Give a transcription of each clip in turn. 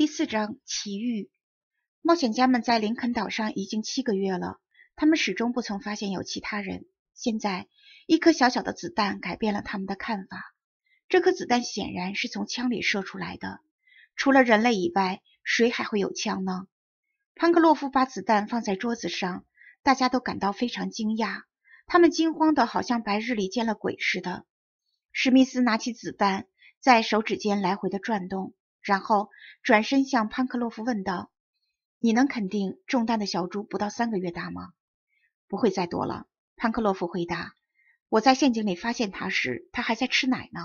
第四章奇遇。冒险家们在林肯岛上已经七个月了，他们始终不曾发现有其他人。现在，一颗小小的子弹改变了他们的看法。这颗子弹显然是从枪里射出来的。除了人类以外，谁还会有枪呢？潘克洛夫把子弹放在桌子上，大家都感到非常惊讶。他们惊慌的，好像白日里见了鬼似的。史密斯拿起子弹，在手指间来回的转动。然后转身向潘克洛夫问道：“你能肯定中弹的小猪不到三个月大吗？”“不会再多了。”潘克洛夫回答。“我在陷阱里发现它时，它还在吃奶呢。”“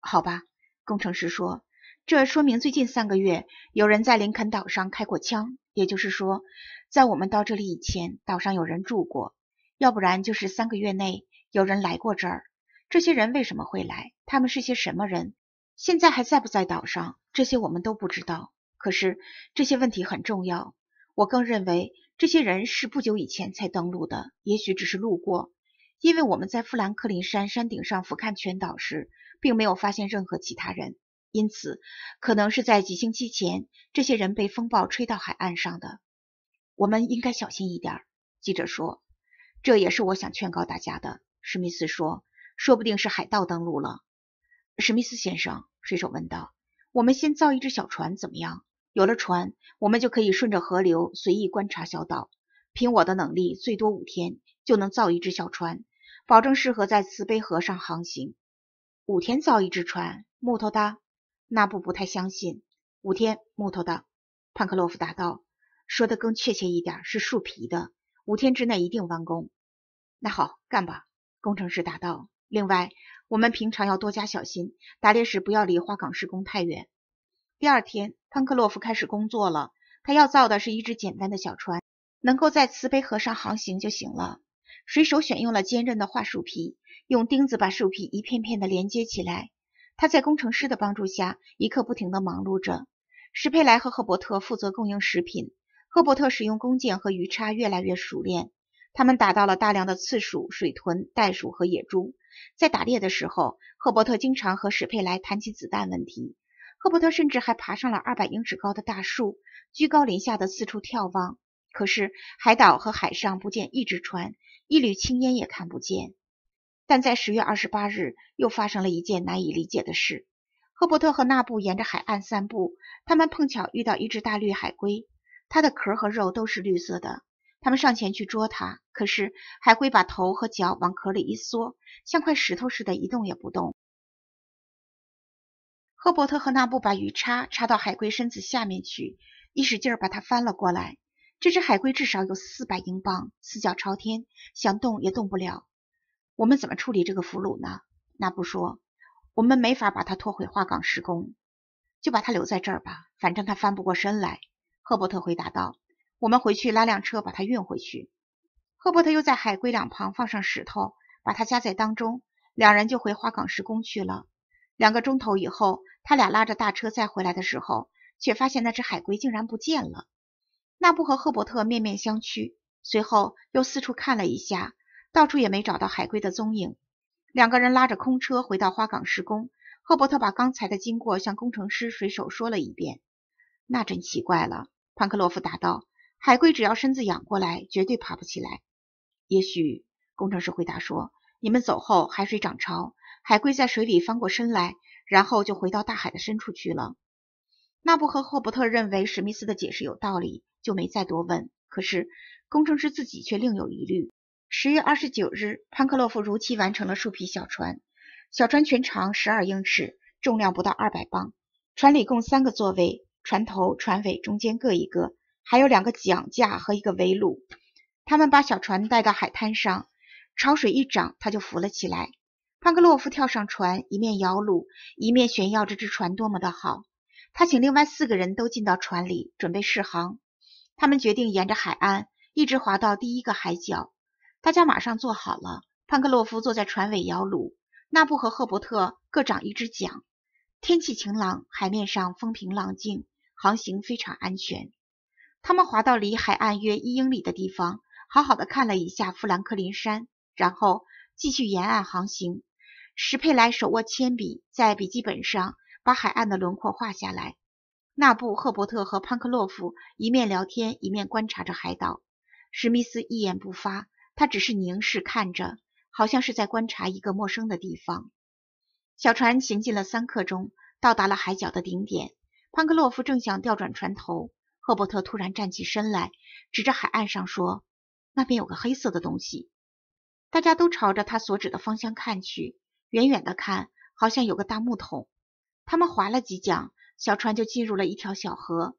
好吧。”工程师说，“这说明最近三个月有人在林肯岛上开过枪，也就是说，在我们到这里以前，岛上有人住过，要不然就是三个月内有人来过这儿。这些人为什么会来？他们是些什么人？”现在还在不在岛上？这些我们都不知道。可是这些问题很重要。我更认为这些人是不久以前才登陆的，也许只是路过，因为我们在富兰克林山山顶上俯瞰全岛时，并没有发现任何其他人。因此，可能是在几星期前，这些人被风暴吹到海岸上的。我们应该小心一点，记者说。这也是我想劝告大家的，史密斯说。说不定是海盗登陆了，史密斯先生。水手问道：“我们先造一只小船怎么样？有了船，我们就可以顺着河流随意观察小岛。凭我的能力，最多五天就能造一只小船，保证适合在慈悲河上航行。五天造一只船，木头的？那不不太相信。五天，木头的。”潘克洛夫答道：“说的更确切一点，是树皮的。五天之内一定完工。”“那好，干吧。”工程师答道。“另外……”我们平常要多加小心，打猎时不要离花岗石工太远。第二天，康克洛夫开始工作了。他要造的是一只简单的小船，能够在慈悲河上航行就行了。水手选用了坚韧的桦树皮，用钉子把树皮一片片的连接起来。他在工程师的帮助下一刻不停地忙碌着。史佩莱和赫伯特负责供应食品。赫伯特使用弓箭和鱼叉越来越熟练。他们打到了大量的刺鼠、水豚、袋鼠和野猪。在打猎的时候，赫伯特经常和史佩莱谈起子弹问题。赫伯特甚至还爬上了二百英尺高的大树，居高临下的四处眺望。可是，海岛和海上不见一只船，一缕青烟也看不见。但在十月二十八日，又发生了一件难以理解的事：赫伯特和纳布沿着海岸散步，他们碰巧遇到一只大绿海龟，它的壳和肉都是绿色的。他们上前去捉它，可是海龟把头和脚往壳里一缩，像块石头似的，一动也不动。赫伯特和纳布把鱼叉插到海龟身子下面去，一使劲把它翻了过来。这只海龟至少有四百英镑，四脚朝天，想动也动不了。我们怎么处理这个俘虏呢？纳布说：“我们没法把它拖回花岗石工，就把它留在这儿吧，反正它翻不过身来。”赫伯特回答道。我们回去拉辆车把它运回去。赫伯特又在海龟两旁放上石头，把它夹在当中，两人就回花岗石宫去了。两个钟头以后，他俩拉着大车再回来的时候，却发现那只海龟竟然不见了。纳布和赫伯特面面相觑，随后又四处看了一下，到处也没找到海龟的踪影。两个人拉着空车回到花岗石宫，赫伯特把刚才的经过向工程师、水手说了一遍。那真奇怪了，潘克洛夫答道。海龟只要身子仰过来，绝对爬不起来。也许工程师回答说：“你们走后，海水涨潮，海龟在水里翻过身来，然后就回到大海的深处去了。”纳布和霍伯特认为史密斯的解释有道理，就没再多问。可是工程师自己却另有疑虑。十月二十九日，潘克洛夫如期完成了树皮小船。小船全长十二英尺，重量不到二百磅，船里共三个座位，船头、船尾中间各一个。还有两个桨架和一个围橹，他们把小船带到海滩上。潮水一涨，它就浮了起来。潘克洛夫跳上船，一面摇橹，一面炫耀这只船多么的好。他请另外四个人都进到船里，准备试航。他们决定沿着海岸一直划到第一个海角。大家马上坐好了。潘克洛夫坐在船尾摇橹，纳布和赫伯特各掌一只桨。天气晴朗，海面上风平浪静，航行非常安全。他们划到离海岸约一英里的地方，好好的看了一下富兰克林山，然后继续沿岸航行。史佩莱手握铅笔，在笔记本上把海岸的轮廓画下来。纳布、赫伯特和潘克洛夫一面聊天，一面观察着海岛。史密斯一言不发，他只是凝视看着，好像是在观察一个陌生的地方。小船行进了三刻钟，到达了海角的顶点。潘克洛夫正想调转船头。赫伯特突然站起身来，指着海岸上说：“那边有个黑色的东西。”大家都朝着他所指的方向看去。远远的看，好像有个大木桶。他们划了几桨，小船就进入了一条小河。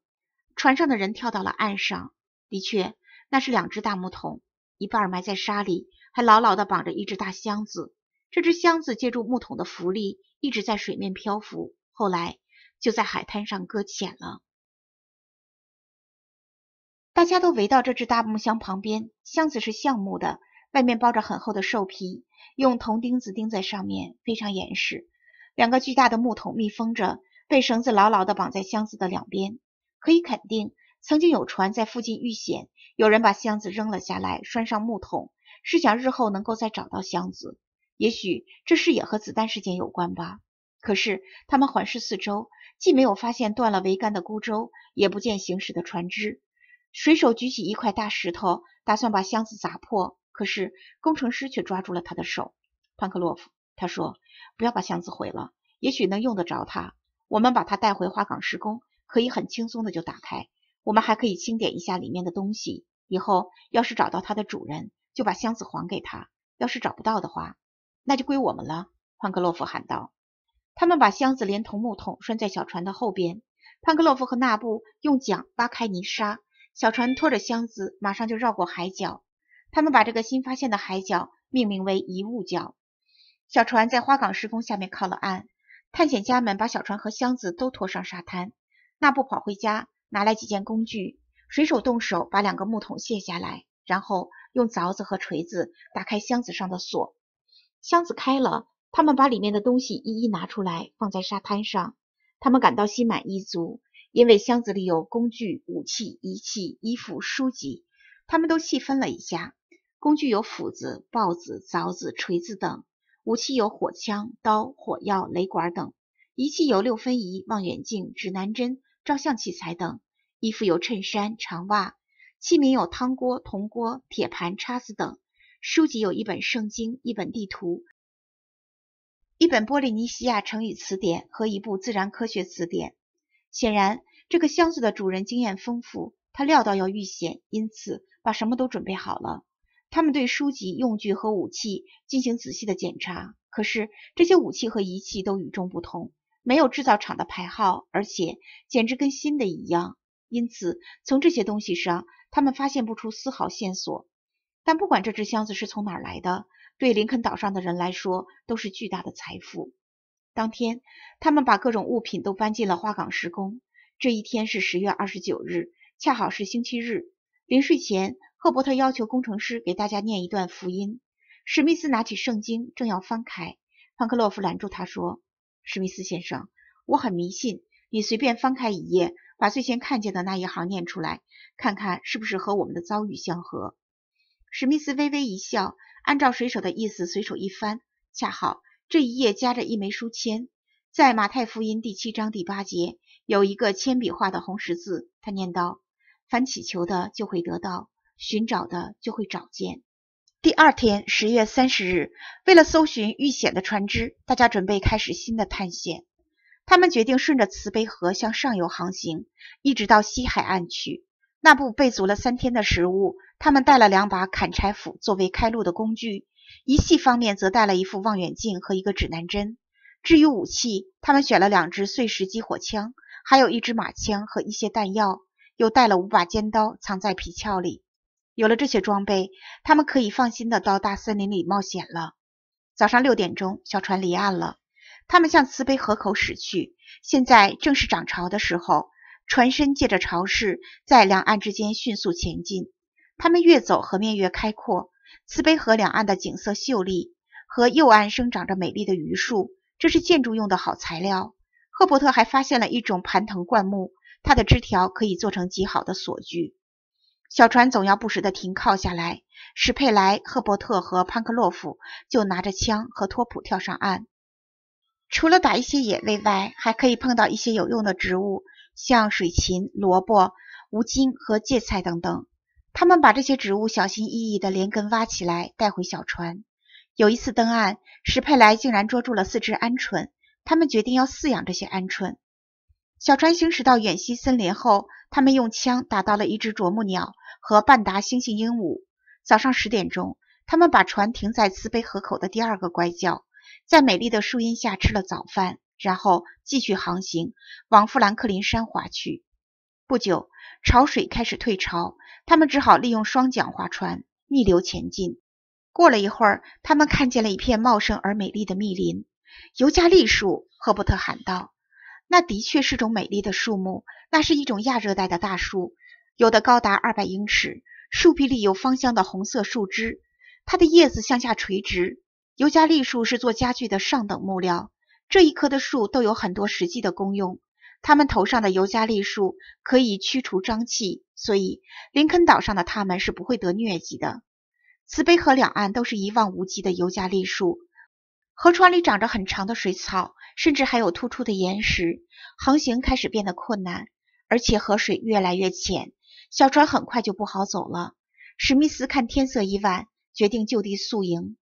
船上的人跳到了岸上。的确，那是两只大木桶，一半埋在沙里，还牢牢地绑着一只大箱子。这只箱子借助木桶的浮力，一直在水面漂浮，后来就在海滩上搁浅了。大家都围到这只大木箱旁边，箱子是橡木的，外面包着很厚的兽皮，用铜钉子钉在上面，非常严实。两个巨大的木桶密封着，被绳子牢牢地绑在箱子的两边。可以肯定，曾经有船在附近遇险，有人把箱子扔了下来，拴上木桶，是想日后能够再找到箱子。也许这事也和子弹事件有关吧。可是他们环视四周，既没有发现断了桅杆的孤舟，也不见行驶的船只。水手举起一块大石头，打算把箱子砸破。可是工程师却抓住了他的手。潘克洛夫他说：“不要把箱子毁了，也许能用得着它。我们把它带回花岗施工，可以很轻松的就打开。我们还可以清点一下里面的东西。以后要是找到它的主人，就把箱子还给他；要是找不到的话，那就归我们了。”潘克洛夫喊道。他们把箱子连同木桶拴在小船的后边。潘克洛夫和纳布用桨扒开泥沙。小船拖着箱子，马上就绕过海角。他们把这个新发现的海角命名为遗物角。小船在花岗石峰下面靠了岸，探险家们把小船和箱子都拖上沙滩。纳布跑回家，拿来几件工具。水手动手把两个木桶卸下来，然后用凿子和锤子打开箱子上的锁。箱子开了，他们把里面的东西一一拿出来，放在沙滩上。他们感到心满意足。因为箱子里有工具、武器、仪器、衣服、书籍，他们都细分了一下。工具有斧子、刨子、凿子、锤子等；武器有火枪、刀、火药、雷管等；仪器有六分仪、望远镜、指南针、照相器材等；衣服有衬衫、长袜；器皿有汤锅、铜锅、铁盘、叉子等；书籍有一本圣经、一本地图、一本波利尼西亚成语词典和一部自然科学词典。显然，这个箱子的主人经验丰富，他料到要遇险，因此把什么都准备好了。他们对书籍、用具和武器进行仔细的检查，可是这些武器和仪器都与众不同，没有制造厂的牌号，而且简直跟新的一样。因此，从这些东西上，他们发现不出丝毫线索。但不管这只箱子是从哪儿来的，对林肯岛上的人来说，都是巨大的财富。当天，他们把各种物品都搬进了花岗石宫。这一天是十月二十九日，恰好是星期日。临睡前，赫伯特要求工程师给大家念一段福音。史密斯拿起圣经，正要翻开，潘克洛夫拦住他说：“史密斯先生，我很迷信，你随便翻开一页，把最先看见的那一行念出来，看看是不是和我们的遭遇相合。”史密斯微微一笑，按照水手的意思，随手一翻，恰好。这一页夹着一枚书签，在《马太福音》第七章第八节有一个铅笔画的红十字。他念叨：“凡祈求的就会得到，寻找的就会找见。”第二天，十月三十日，为了搜寻遇险的船只，大家准备开始新的探险。他们决定顺着慈悲河向上游航行，一直到西海岸去。那部备足了三天的食物，他们带了两把砍柴斧作为开路的工具。仪器方面则带了一副望远镜和一个指南针。至于武器，他们选了两支碎石机火枪，还有一支马枪和一些弹药，又带了五把尖刀，藏在皮鞘里。有了这些装备，他们可以放心的到大森林里冒险了。早上六点钟，小船离岸了，他们向慈悲河口驶去。现在正是涨潮的时候，船身借着潮势在两岸之间迅速前进。他们越走，河面越开阔。慈悲河两岸的景色秀丽，河右岸生长着美丽的榆树，这是建筑用的好材料。赫伯特还发现了一种盘藤灌木，它的枝条可以做成极好的锁具。小船总要不时地停靠下来，史佩莱、赫伯特和潘克洛夫就拿着枪和托普跳上岸。除了打一些野味外，还可以碰到一些有用的植物，像水芹、萝卜、芜菁和芥菜等等。他们把这些植物小心翼翼地连根挖起来，带回小船。有一次登岸，史佩莱竟然捉住了四只鹌鹑。他们决定要饲养这些鹌鹑。小船行驶到远西森林后，他们用枪打到了一只啄木鸟和半达猩猩鹦鹉。早上十点钟，他们把船停在慈悲河口的第二个拐角，在美丽的树荫下吃了早饭，然后继续航行往富兰克林山划去。不久。潮水开始退潮，他们只好利用双桨划船逆流前进。过了一会儿，他们看见了一片茂盛而美丽的密林。尤加利树，赫伯特喊道：“那的确是种美丽的树木，那是一种亚热带的大树，有的高达二百英尺，树皮里有芳香的红色树枝，它的叶子向下垂直。尤加利树是做家具的上等木料，这一棵的树都有很多实际的功用。”他们头上的尤加利树可以驱除瘴气，所以林肯岛上的他们是不会得疟疾的。慈悲河两岸都是一望无际的尤加利树，河床里长着很长的水草，甚至还有突出的岩石，航行开始变得困难，而且河水越来越浅，小船很快就不好走了。史密斯看天色已晚，决定就地宿营。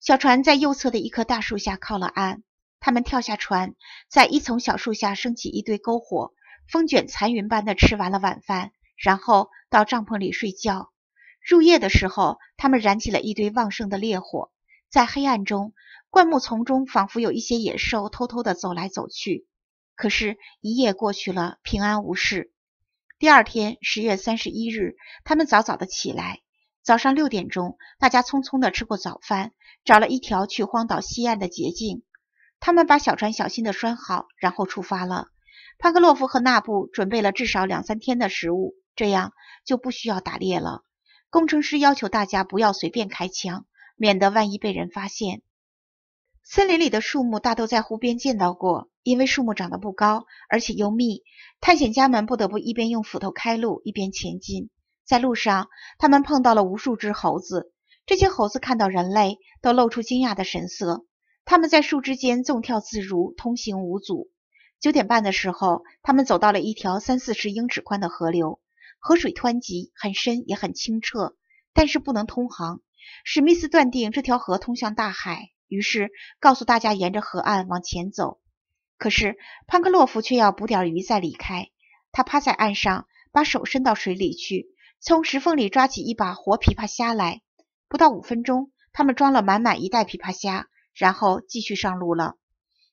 小船在右侧的一棵大树下靠了岸。他们跳下船，在一丛小树下升起一堆篝火，风卷残云般的吃完了晚饭，然后到帐篷里睡觉。入夜的时候，他们燃起了一堆旺盛的烈火，在黑暗中，灌木丛中仿佛有一些野兽偷偷地走来走去。可是，一夜过去了，平安无事。第二天，十月三十一日，他们早早的起来，早上六点钟，大家匆匆的吃过早饭，找了一条去荒岛西岸的捷径。他们把小船小心地拴好，然后出发了。帕克洛夫和纳布准备了至少两三天的食物，这样就不需要打猎了。工程师要求大家不要随便开枪，免得万一被人发现。森林里的树木大都在湖边见到过，因为树木长得不高，而且又密，探险家们不得不一边用斧头开路，一边前进。在路上，他们碰到了无数只猴子，这些猴子看到人类都露出惊讶的神色。他们在树枝间纵跳自如，通行无阻。九点半的时候，他们走到了一条三四十英尺宽的河流，河水湍急，很深，也很清澈，但是不能通航。史密斯断定这条河通向大海，于是告诉大家沿着河岸往前走。可是潘克洛夫却要捕点鱼再离开。他趴在岸上，把手伸到水里去，从石缝里抓起一把活琵琶虾来。不到五分钟，他们装了满满一袋琵琶虾。然后继续上路了。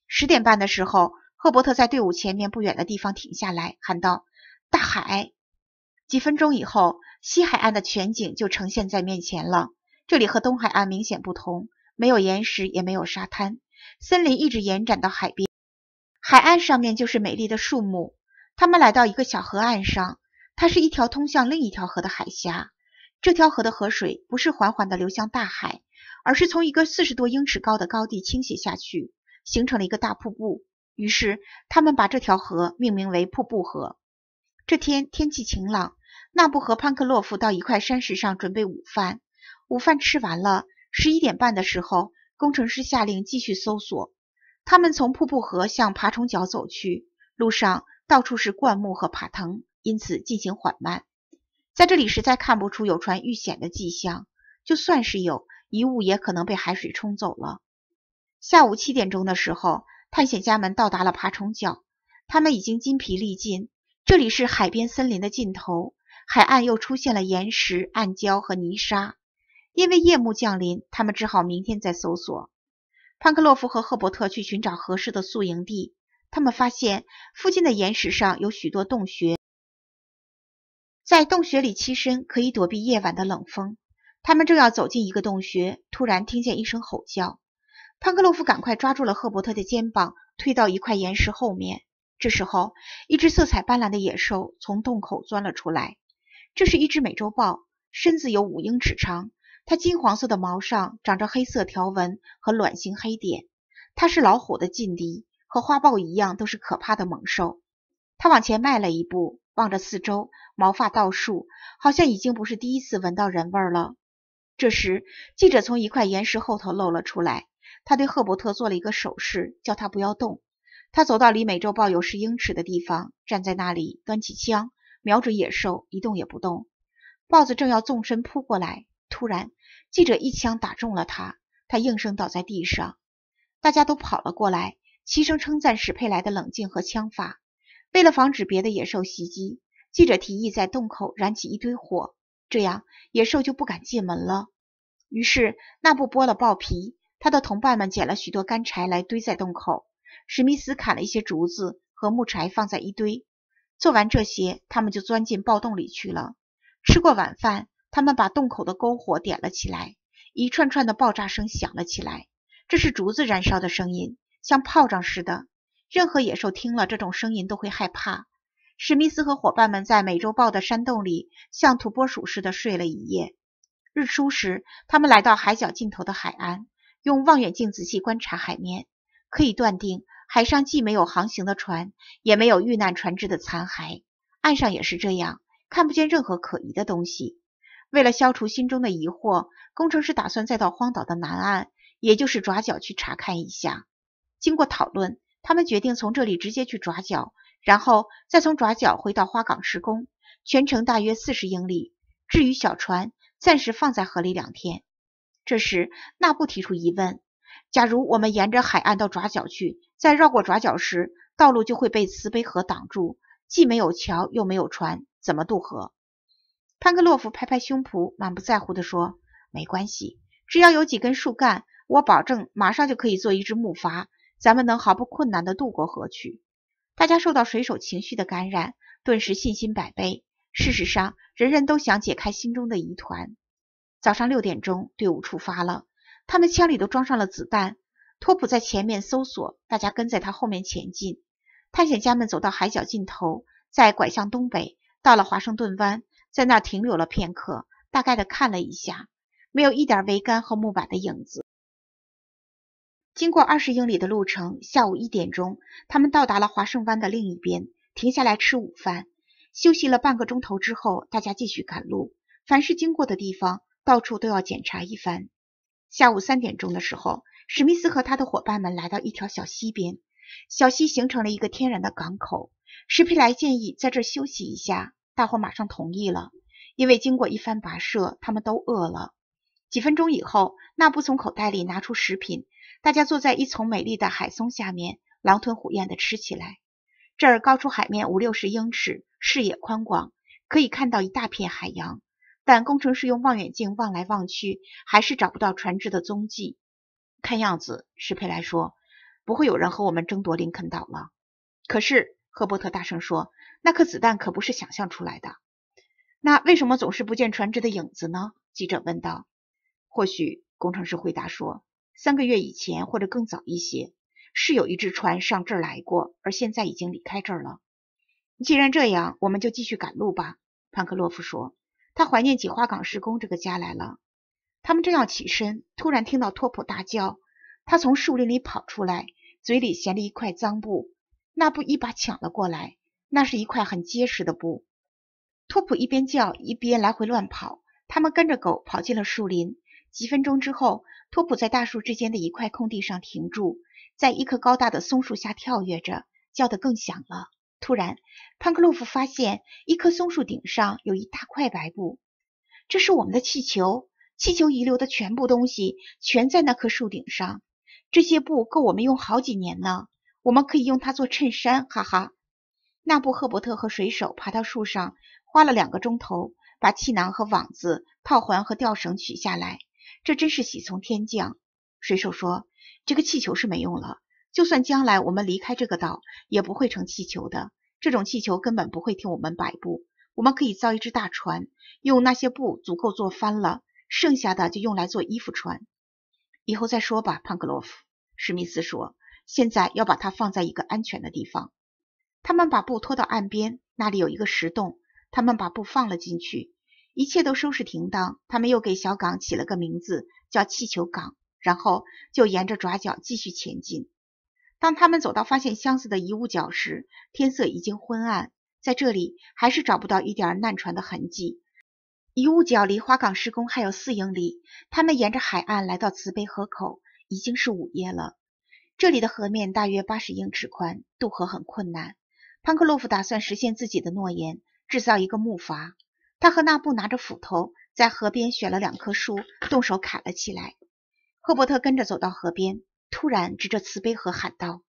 十点半的时候，赫伯特在队伍前面不远的地方停下来，喊道：“大海！”几分钟以后，西海岸的全景就呈现在面前了。这里和东海岸明显不同，没有岩石，也没有沙滩，森林一直延展到海边。海岸上面就是美丽的树木。他们来到一个小河岸上，它是一条通向另一条河的海峡。这条河的河水不是缓缓地流向大海。而是从一个四十多英尺高的高地倾斜下去，形成了一个大瀑布。于是他们把这条河命名为瀑布河。这天天气晴朗，纳布和潘克洛夫到一块山石上准备午饭。午饭吃完了，十一点半的时候，工程师下令继续搜索。他们从瀑布河向爬虫角走去，路上到处是灌木和爬藤，因此进行缓慢。在这里实在看不出有船遇险的迹象，就算是有。遗物也可能被海水冲走了。下午七点钟的时候，探险家们到达了爬虫角。他们已经筋疲力尽。这里是海边森林的尽头，海岸又出现了岩石、暗礁和泥沙。因为夜幕降临，他们只好明天再搜索。潘克洛夫和赫伯特去寻找合适的宿营地。他们发现附近的岩石上有许多洞穴，在洞穴里栖身可以躲避夜晚的冷风。他们正要走进一个洞穴，突然听见一声吼叫。潘克洛夫赶快抓住了赫伯特的肩膀，推到一块岩石后面。这时候，一只色彩斑斓的野兽从洞口钻了出来。这是一只美洲豹，身子有五英尺长。它金黄色的毛上长着黑色条纹和卵形黑点。它是老虎的劲敌，和花豹一样都是可怕的猛兽。它往前迈了一步，望着四周，毛发倒竖，好像已经不是第一次闻到人味儿了。这时，记者从一块岩石后头露了出来。他对赫伯特做了一个手势，叫他不要动。他走到离美洲豹有十英尺的地方，站在那里，端起枪，瞄准野兽，一动也不动。豹子正要纵身扑过来，突然，记者一枪打中了他，他应声倒在地上。大家都跑了过来，齐声称赞史佩莱的冷静和枪法。为了防止别的野兽袭击，记者提议在洞口燃起一堆火。这样野兽就不敢进门了。于是，那布剥了豹皮，他的同伴们捡了许多干柴来堆在洞口。史密斯砍了一些竹子和木柴放在一堆。做完这些，他们就钻进豹洞里去了。吃过晚饭，他们把洞口的篝火点了起来，一串串的爆炸声响了起来，这是竹子燃烧的声音，像炮仗似的。任何野兽听了这种声音都会害怕。史密斯和伙伴们在美洲豹的山洞里，像土拨鼠似的睡了一夜。日出时，他们来到海角尽头的海岸，用望远镜仔细观察海面，可以断定海上既没有航行的船，也没有遇难船只的残骸。岸上也是这样，看不见任何可疑的东西。为了消除心中的疑惑，工程师打算再到荒岛的南岸，也就是爪角去查看一下。经过讨论。他们决定从这里直接去爪角，然后再从爪角回到花岗施工，全程大约四十英里。至于小船，暂时放在河里两天。这时，纳布提出疑问：假如我们沿着海岸到爪角去，在绕过爪角时，道路就会被慈悲河挡住，既没有桥，又没有船，怎么渡河？潘克洛夫拍拍胸脯，满不在乎地说：“没关系，只要有几根树干，我保证马上就可以做一只木筏。”咱们能毫不困难地渡过河去。大家受到水手情绪的感染，顿时信心百倍。事实上，人人都想解开心中的疑团。早上六点钟，队伍出发了。他们枪里都装上了子弹。托普在前面搜索，大家跟在他后面前进。探险家们走到海角尽头，再拐向东北，到了华盛顿湾，在那停留了片刻，大概的看了一下，没有一点桅杆和木板的影子。经过二十英里的路程，下午一点钟，他们到达了华盛湾的另一边，停下来吃午饭。休息了半个钟头之后，大家继续赶路。凡是经过的地方，到处都要检查一番。下午三点钟的时候，史密斯和他的伙伴们来到一条小溪边，小溪形成了一个天然的港口。史皮莱建议在这休息一下，大伙马上同意了，因为经过一番跋涉，他们都饿了。几分钟以后，纳布从口袋里拿出食品。大家坐在一丛美丽的海松下面，狼吞虎咽地吃起来。这儿高出海面五六十英尺，视野宽广，可以看到一大片海洋。但工程师用望远镜望来望去，还是找不到船只的踪迹。看样子，史佩莱说，不会有人和我们争夺林肯岛了。可是，赫伯特大声说，那颗子弹可不是想象出来的。那为什么总是不见船只的影子呢？记者问道。或许，工程师回答说。三个月以前或者更早一些，是有一只船上这儿来过，而现在已经离开这儿了。既然这样，我们就继续赶路吧。”潘克洛夫说。他怀念起花岗石工这个家来了。他们正要起身，突然听到托普大叫。他从树林里跑出来，嘴里衔着一块脏布。那布一把抢了过来，那是一块很结实的布。托普一边叫一边来回乱跑，他们跟着狗跑进了树林。几分钟之后，托普在大树之间的一块空地上停住，在一棵高大的松树下跳跃着，叫得更响了。突然，潘克洛夫发现一棵松树顶上有一大块白布。这是我们的气球，气球遗留的全部东西全在那棵树顶上。这些布够我们用好几年呢。我们可以用它做衬衫，哈哈。那布赫伯特和水手爬到树上，花了两个钟头，把气囊和网子、套环和吊绳取下来。这真是喜从天降！水手说：“这个气球是没用了。就算将来我们离开这个岛，也不会成气球的。这种气球根本不会听我们摆布。我们可以造一只大船，用那些布足够做帆了。剩下的就用来做衣服穿。以后再说吧。”潘格洛夫·史密斯说：“现在要把它放在一个安全的地方。”他们把布拖到岸边，那里有一个石洞，他们把布放了进去。一切都收拾停当，他们又给小港起了个名字，叫气球港，然后就沿着爪角继续前进。当他们走到发现箱子的遗物角时，天色已经昏暗，在这里还是找不到一点难船的痕迹。遗物角离花岗石工还有四英里，他们沿着海岸来到慈悲河口，已经是午夜了。这里的河面大约八十英尺宽，渡河很困难。潘克洛夫打算实现自己的诺言，制造一个木筏。他和纳布拿着斧头在河边选了两棵树，动手砍了起来。赫伯特跟着走到河边，突然指着慈悲河喊道：“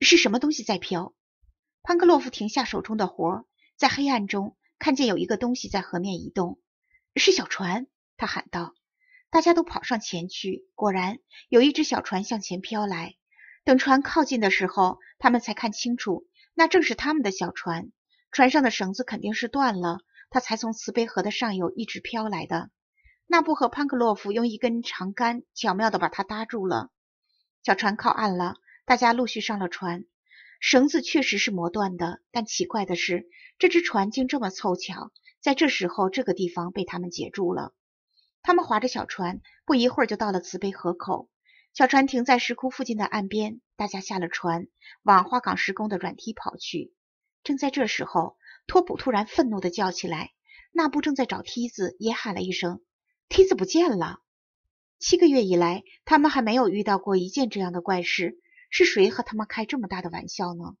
是什么东西在飘？”潘克洛夫停下手中的活，在黑暗中看见有一个东西在河面移动，是小船。他喊道：“大家都跑上前去。”果然，有一只小船向前飘来。等船靠近的时候，他们才看清楚，那正是他们的小船。船上的绳子肯定是断了。他才从慈悲河的上游一直飘来的。纳布和潘克洛夫用一根长杆巧妙地把它搭住了。小船靠岸了，大家陆续上了船。绳子确实是磨断的，但奇怪的是，这只船竟这么凑巧，在这时候这个地方被他们截住了。他们划着小船，不一会儿就到了慈悲河口。小船停在石窟附近的岸边，大家下了船，往花岗石工的软梯跑去。正在这时候。托普突然愤怒的叫起来，纳布正在找梯子，也喊了一声：“梯子不见了！”七个月以来，他们还没有遇到过一件这样的怪事。是谁和他们开这么大的玩笑呢？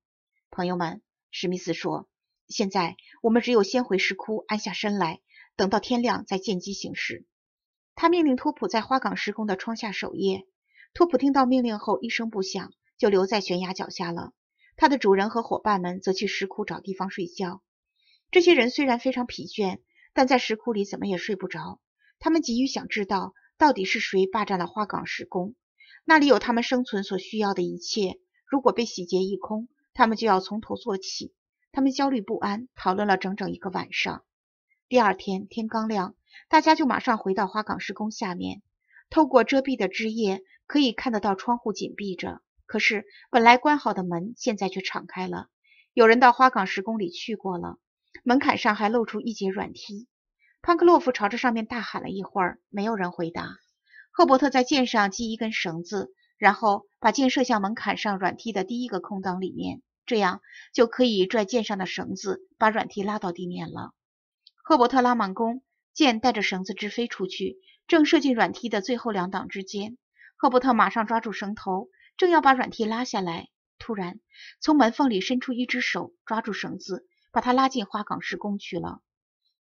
朋友们，史密斯说：“现在我们只有先回石窟安下身来，等到天亮再见机行事。”他命令托普在花岗石宫的窗下守夜。托普听到命令后一声不响，就留在悬崖脚下了。他的主人和伙伴们则去石窟找地方睡觉。这些人虽然非常疲倦，但在石窟里怎么也睡不着。他们急于想知道，到底是谁霸占了花岗石宫？那里有他们生存所需要的一切。如果被洗劫一空，他们就要从头做起。他们焦虑不安，讨论了整整一个晚上。第二天天刚亮，大家就马上回到花岗石宫下面。透过遮蔽的枝叶，可以看得到窗户紧闭着，可是本来关好的门现在却敞开了。有人到花岗石宫里去过了。门槛上还露出一截软梯，潘克洛夫朝着上面大喊了一会儿，没有人回答。赫伯特在箭上系一根绳子，然后把箭射向门槛上软梯的第一个空档里面，这样就可以拽箭上的绳子，把软梯拉到地面了。赫伯特拉满弓，箭带着绳子直飞出去，正射进软梯的最后两档之间。赫伯特马上抓住绳头，正要把软梯拉下来，突然从门缝里伸出一只手，抓住绳子。把他拉进花岗石宫去了。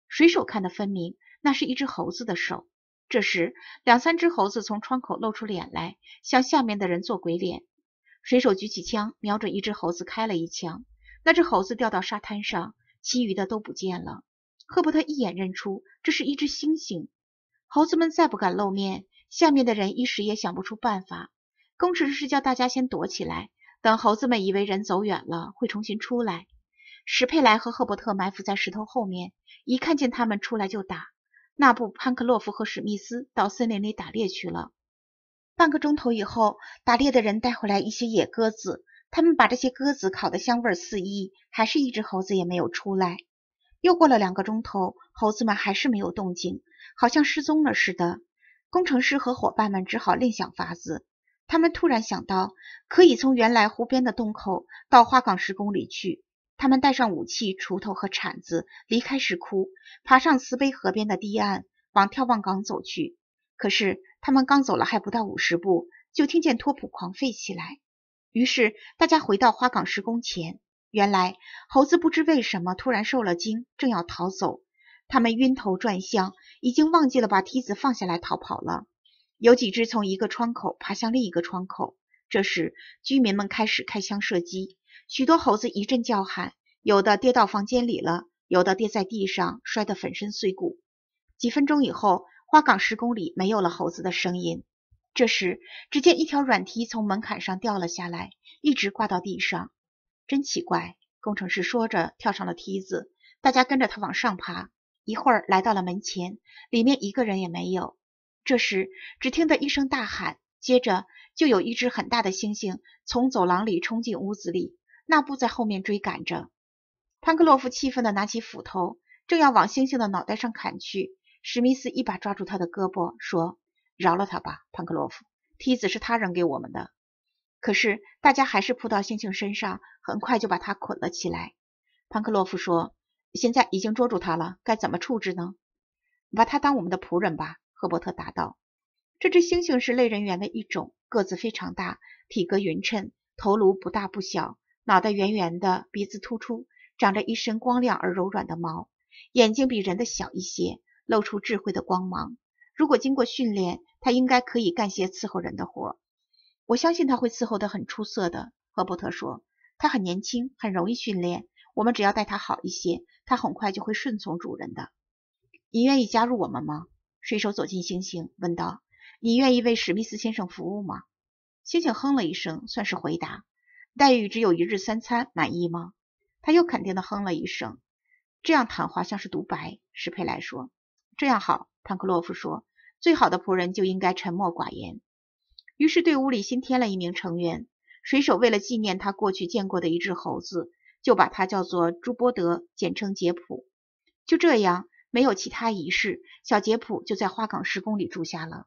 水手看得分明，那是一只猴子的手。这时，两三只猴子从窗口露出脸来，向下面的人做鬼脸。水手举起枪，瞄准一只猴子开了一枪，那只猴子掉到沙滩上，其余的都不见了。赫伯特一眼认出，这是一只猩猩。猴子们再不敢露面，下面的人一时也想不出办法。工程师叫大家先躲起来，等猴子们以为人走远了，会重新出来。史佩莱和赫伯特埋伏在石头后面，一看见他们出来就打。那布、潘克洛夫和史密斯到森林里打猎去了。半个钟头以后，打猎的人带回来一些野鸽子，他们把这些鸽子烤得香味四溢，还是一只猴子也没有出来。又过了两个钟头，猴子们还是没有动静，好像失踪了似的。工程师和伙伴们只好另想法子。他们突然想到，可以从原来湖边的洞口到花岗石宫里去。他们带上武器、锄头和铲子，离开石窟，爬上慈悲河边的堤岸，往眺望港走去。可是他们刚走了还不到五十步，就听见托普狂吠起来。于是大家回到花岗石宫前。原来猴子不知为什么突然受了惊，正要逃走，他们晕头转向，已经忘记了把梯子放下来逃跑了。有几只从一个窗口爬向另一个窗口。这时居民们开始开枪射击。许多猴子一阵叫喊，有的跌到房间里了，有的跌在地上，摔得粉身碎骨。几分钟以后，花岗石宫里没有了猴子的声音。这时，只见一条软梯从门槛上掉了下来，一直挂到地上。真奇怪！工程师说着，跳上了梯子，大家跟着他往上爬。一会儿，来到了门前，里面一个人也没有。这时，只听得一声大喊，接着就有一只很大的猩猩从走廊里冲进屋子里。那布在后面追赶着，潘克洛夫气愤的拿起斧头，正要往猩猩的脑袋上砍去，史密斯一把抓住他的胳膊，说：“饶了他吧，潘克洛夫。”梯子是他扔给我们的。可是大家还是扑到猩猩身上，很快就把他捆了起来。潘克洛夫说：“现在已经捉住他了，该怎么处置呢？”“把他当我们的仆人吧。”赫伯特答道。这只猩猩是类人猿的一种，个子非常大，体格匀称，头颅不大不小。脑袋圆圆的，鼻子突出，长着一身光亮而柔软的毛，眼睛比人的小一些，露出智慧的光芒。如果经过训练，它应该可以干些伺候人的活。我相信他会伺候得很出色的，赫伯特说。他很年轻，很容易训练。我们只要待他好一些，他很快就会顺从主人的。你愿意加入我们吗？水手走近星星问道：“你愿意为史密斯先生服务吗？”星星哼了一声，算是回答。黛玉只有一日三餐，满意吗？他又肯定的哼了一声。这样谈话像是独白。史佩莱说：“这样好。”汤克洛夫说：“最好的仆人就应该沉默寡言。”于是，队屋里新添了一名成员。水手为了纪念他过去见过的一只猴子，就把他叫做朱波德，简称杰普。就这样，没有其他仪式，小杰普就在花岗石宫里住下了。